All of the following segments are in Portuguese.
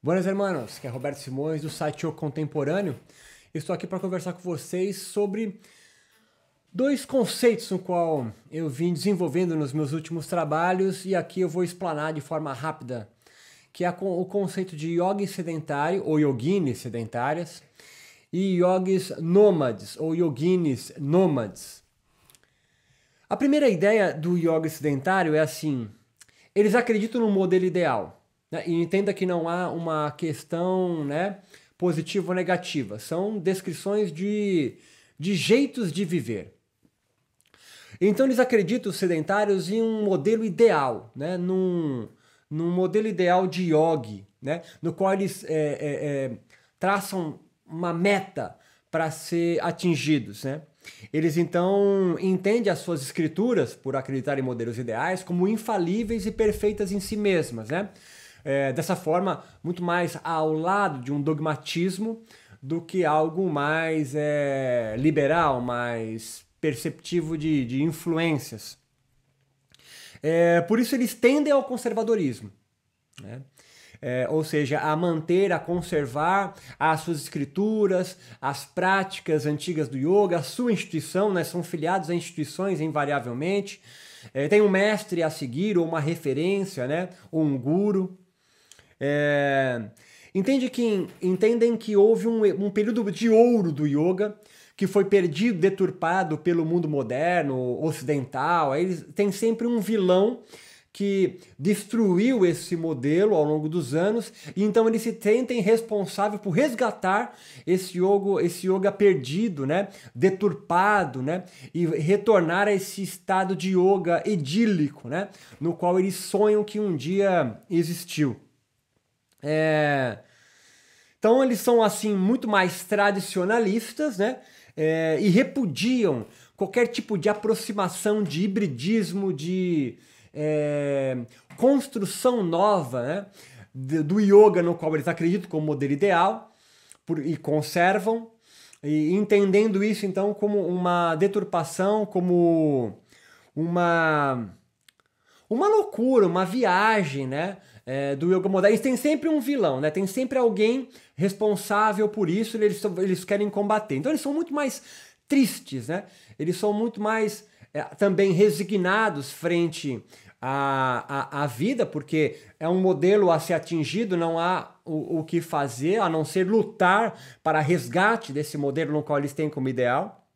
Buenas hermanos, que é Roberto Simões do site O Contemporâneo. Estou aqui para conversar com vocês sobre dois conceitos no qual eu vim desenvolvendo nos meus últimos trabalhos e aqui eu vou explanar de forma rápida, que é o conceito de yogi sedentário ou yoginis sedentárias e yogis nômades ou yoginis nômades. A primeira ideia do yoga sedentário é assim: eles acreditam no modelo ideal né? E entenda que não há uma questão né, positiva ou negativa, são descrições de, de jeitos de viver. Então eles acreditam, os sedentários, em um modelo ideal, né, num, num modelo ideal de yogi, né, no qual eles é, é, é, traçam uma meta para ser atingidos. Né? Eles então entendem as suas escrituras, por acreditar em modelos ideais, como infalíveis e perfeitas em si mesmas. Né? é, dessa forma muito mais ao lado de um dogmatismo do que algo mais é, liberal, mais perceptivo de, de influências. É, por isso eles tendem ao conservadorismo. Né? É, ou seja, a manter, a conservar as suas escrituras, as práticas antigas do yoga, a sua instituição, né? são filiados a instituições invariavelmente. É, tem um mestre a seguir, ou uma referência, né? ou um guru. É... Entende que, entendem que houve um, um período de ouro do yoga que foi perdido, deturpado pelo mundo moderno, ocidental. Aí tem sempre um vilão que destruiu esse modelo ao longo dos anos, e então eles se sentem responsáveis por resgatar esse yoga, esse yoga perdido, né? deturpado, né? e retornar a esse estado de yoga idílico, né? no qual eles sonham que um dia existiu. É... Então eles são assim muito mais tradicionalistas, né? É... E repudiam qualquer tipo de aproximação, de hibridismo, de é... construção nova, né? Do yoga no qual eles acreditam como modelo ideal e conservam e entendendo isso então como uma deturpação, como uma uma loucura, uma viagem, né? É, do yoga moderno. Eles têm sempre um vilão, né? Tem sempre alguém responsável por isso e eles, eles querem combater. Então eles são muito mais tristes, né? Eles são muito mais é, também resignados frente à, à, à, vida, porque é um modelo a ser atingido, não há o, o que fazer a não ser lutar para resgate desse modelo no qual eles têm como ideal.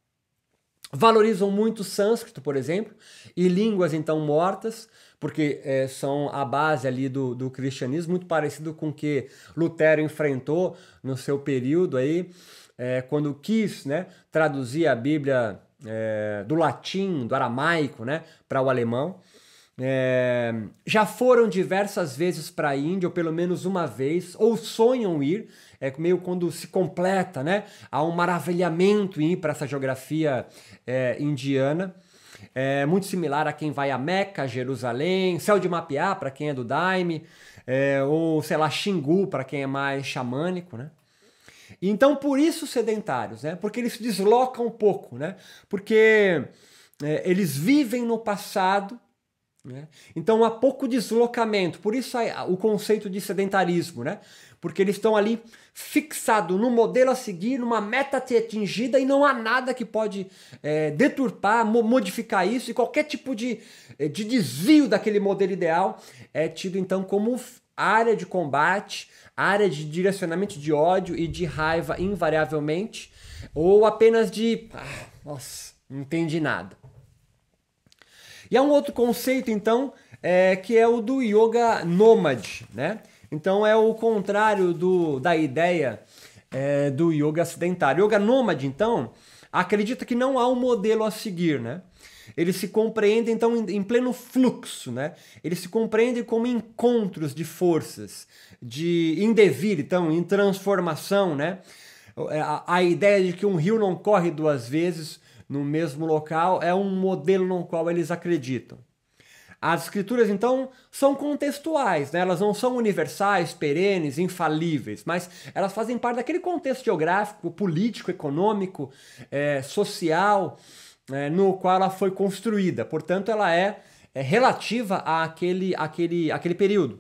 Valorizam muito o sânscrito, por exemplo, e línguas então mortas, porque é, são a base ali do, do cristianismo, muito parecido com o que Lutero enfrentou no seu período aí, é, quando quis né, traduzir a Bíblia é, do latim, do aramaico, né, para o alemão. É, já foram diversas vezes para a Índia, ou pelo menos uma vez, ou sonham ir, é meio quando se completa, né? Há um maravilhamento em ir para essa geografia é, indiana. É muito similar a quem vai a Meca, Jerusalém, céu de Mapiá, para quem é do Daime, é, ou sei lá, Xingu, para quem é mais xamânico, né? Então, por isso sedentários, né? Porque eles se deslocam um pouco, né? Porque é, eles vivem no passado né? Então há pouco deslocamento, por isso o conceito de sedentarismo, né? porque eles estão ali fixados no modelo a seguir, numa meta a ser atingida e não há nada que pode é, deturpar, mo modificar isso e qualquer tipo de, é, de desvio daquele modelo ideal é tido então como área de combate, área de direcionamento de ódio e de raiva invariavelmente, ou apenas de ah, nossa, não entendi nada. E há um outro conceito, então, é, que é o do yoga nômade, né? Então é o contrário do, da ideia é, do yoga sedentário. Yoga nômade, então, acredita que não há um modelo a seguir, né? Eles se compreendem então em pleno fluxo, né? Eles se compreendem como encontros de forças, de em devir, então, em transformação, né? É, a, a, ideia de que um rio não corre duas vezes, no mesmo local, é um modelo no qual eles acreditam. As escrituras, então, são contextuais, né? elas não são universais, perenes, infalíveis, mas elas fazem parte daquele contexto geográfico, político, econômico, é, social, é, no qual ela foi construída. Portanto, ela é, é relativa àquele, àquele, àquele período.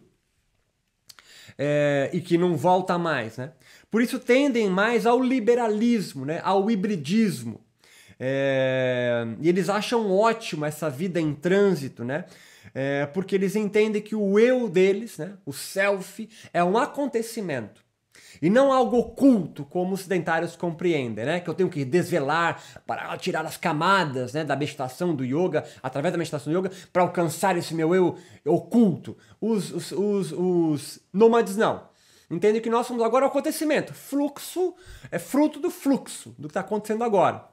É, e que não volta mais. Né? Por isso tendem mais ao liberalismo, né? ao hibridismo é... E eles acham ótimo essa vida em trânsito, né? É porque eles entendem que o eu deles, né, o self, é um acontecimento. E não algo oculto, como os sedentários compreendem, né? Que eu tenho que desvelar para tirar as camadas né, da meditação do yoga, através da meditação do yoga, para alcançar esse meu eu oculto. Os, os, os, os nômades não. Entendem que nós somos agora o acontecimento. Fluxo é fruto do fluxo, do que está acontecendo agora.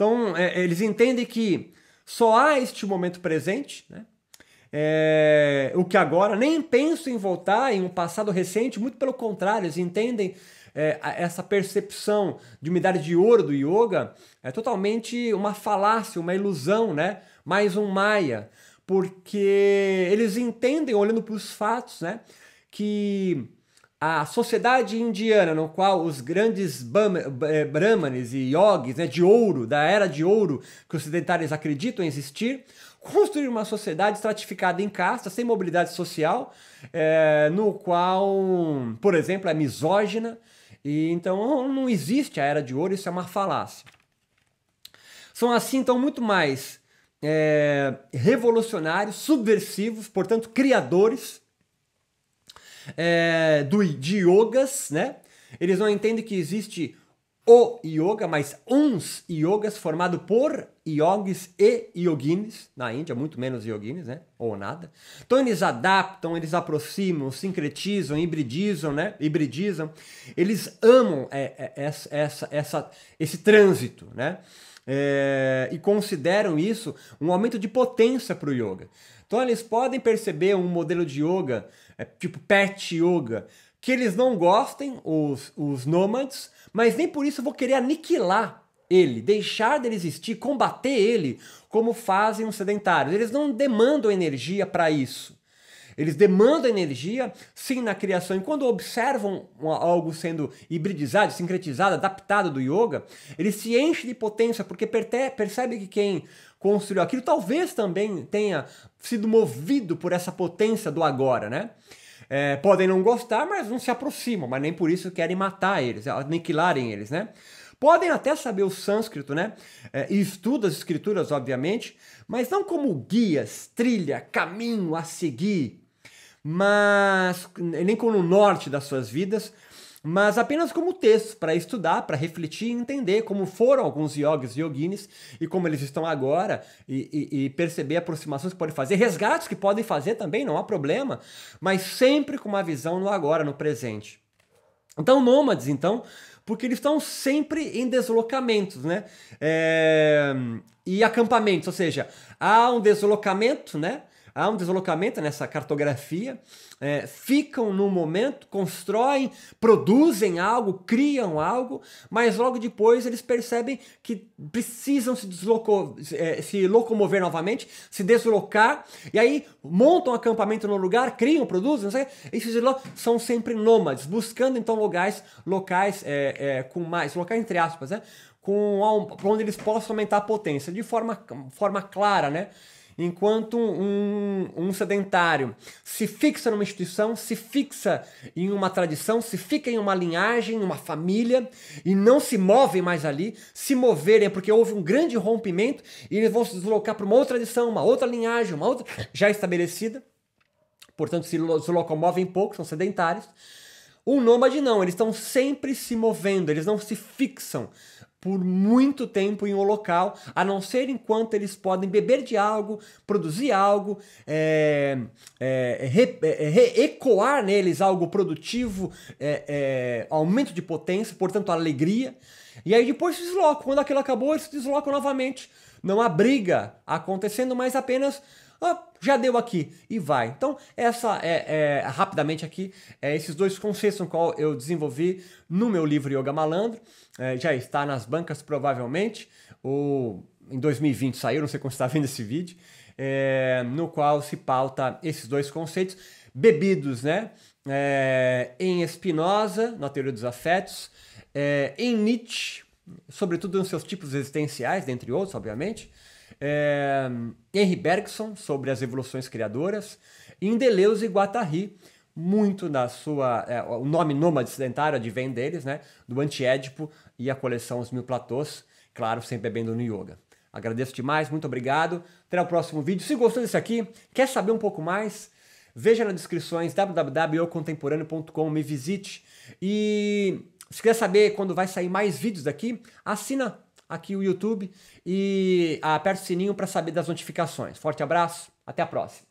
Então, é, eles entendem que só há este momento presente, né? É, o que agora, nem penso em voltar em um passado recente, muito pelo contrário, eles entendem é, essa percepção de umidade de ouro do yoga é totalmente uma falácia, uma ilusão, né? mais um maia, porque eles entendem, olhando para os fatos, né? que a sociedade indiana, no qual os grandes eh, brahmanes e yogis né, de ouro, da era de ouro que os sedentários acreditam existir, construir uma sociedade estratificada em castas, sem mobilidade social, é, no qual, por exemplo, é misógina, e então não existe a era de ouro, isso é uma falácia. São assim, então, muito mais é, revolucionários, subversivos, portanto, criadores é, do, de yogas, né? Eles não entendem que existe o yoga, mas uns yogas formado por yogis e yoginis, na Índia, muito menos yoginis, né? Ou nada. Então eles adaptam, eles aproximam, sincretizam, hibridizam, né? Hibridizam. Eles amam é, é, essa, essa, esse trânsito, né? é, e consideram isso um aumento de potência para o yoga. Então eles podem perceber um modelo de yoga, é, tipo pet yoga, que eles não gostem, os, os nômades, mas nem por isso vou querer aniquilar ele, deixar dele existir, combater ele, como fazem os sedentários. Eles não demandam energia para isso. Eles demandam energia, sim, na criação. E quando observam algo sendo hibridizado, sincretizado, adaptado do yoga, eles se enchem de potência, porque percebe que quem construiu aquilo talvez também tenha sido movido por essa potência do agora, né? É, podem não gostar, mas não se aproximam, mas nem por isso querem matar eles, aniquilarem eles, né? Podem até saber o sânscrito, né? É, e estudam as escrituras, obviamente, mas não como guias, trilha, caminho a seguir, mas nem como o norte das suas vidas, mas apenas como texto para estudar, para refletir e entender como foram alguns yogis e yoginis e como eles estão agora e, e, e, perceber aproximações que podem fazer, resgates que podem fazer também, não há problema, mas sempre com uma visão no agora, no presente. Então, nômades, então, porque eles estão sempre em deslocamentos, né? É... E acampamentos, ou seja, há um deslocamento, né? há um deslocamento nessa cartografia, é, ficam no momento, constroem, produzem algo, criam algo, mas logo depois eles percebem que precisam se, deslocou é, se locomover novamente, se deslocar, e aí montam acampamento no lugar, criam, produzem, sei, e se são sempre nômades, buscando então lugares, locais é, é, com mais, locais entre aspas, né? Com onde eles possam aumentar a potência, de forma, forma clara, né? Enquanto um, um sedentário se fixa numa instituição, se fixa em uma tradição, se fica em uma linhagem, uma família, e não se movem mais ali, se moverem é porque houve um grande rompimento e eles vão se deslocar para uma outra tradição, uma outra linhagem, uma outra já estabelecida. Portanto, se, se locomovem pouco, são sedentários. O nômade não, eles estão sempre se movendo, eles não se fixam por muito tempo em um local, a não ser enquanto eles podem beber de algo, produzir algo, é, é, re, é, ecoar neles algo produtivo, é, é, aumento de potência, portanto alegria. E aí depois se deslocam. Quando aquilo acabou, eles se deslocam novamente. Não há briga acontecendo, mas apenas Oh, já deu aqui e vai. Então, essa é, é rapidamente aqui, é, esses dois conceitos no qual eu desenvolvi no meu livro Yoga Malandro. É, já está nas bancas, provavelmente, ou em 2020 saiu, não sei como está vendo esse vídeo, é, no qual se pauta esses dois conceitos bebidos, né? É, em Spinoza, na teoria dos afetos, é, em Nietzsche, sobretudo nos seus tipos existenciais, dentre outros, obviamente é, Henry Bergson, sobre as evoluções criadoras, e em Deleuze e Guattari, muito na sua. É, o nome Nômade Sedentário advém deles, né? Do Antiédipo e a coleção Os Mil Platôs, claro, sempre bebendo no yoga. Agradeço demais, muito obrigado. Até o próximo vídeo. Se gostou desse aqui, quer saber um pouco mais? Veja nas descrições www.contemporâneo.com, me visite. E se quiser saber quando vai sair mais vídeos daqui, assina aqui o YouTube e aperta o sininho para saber das notificações. Forte abraço, até a próxima.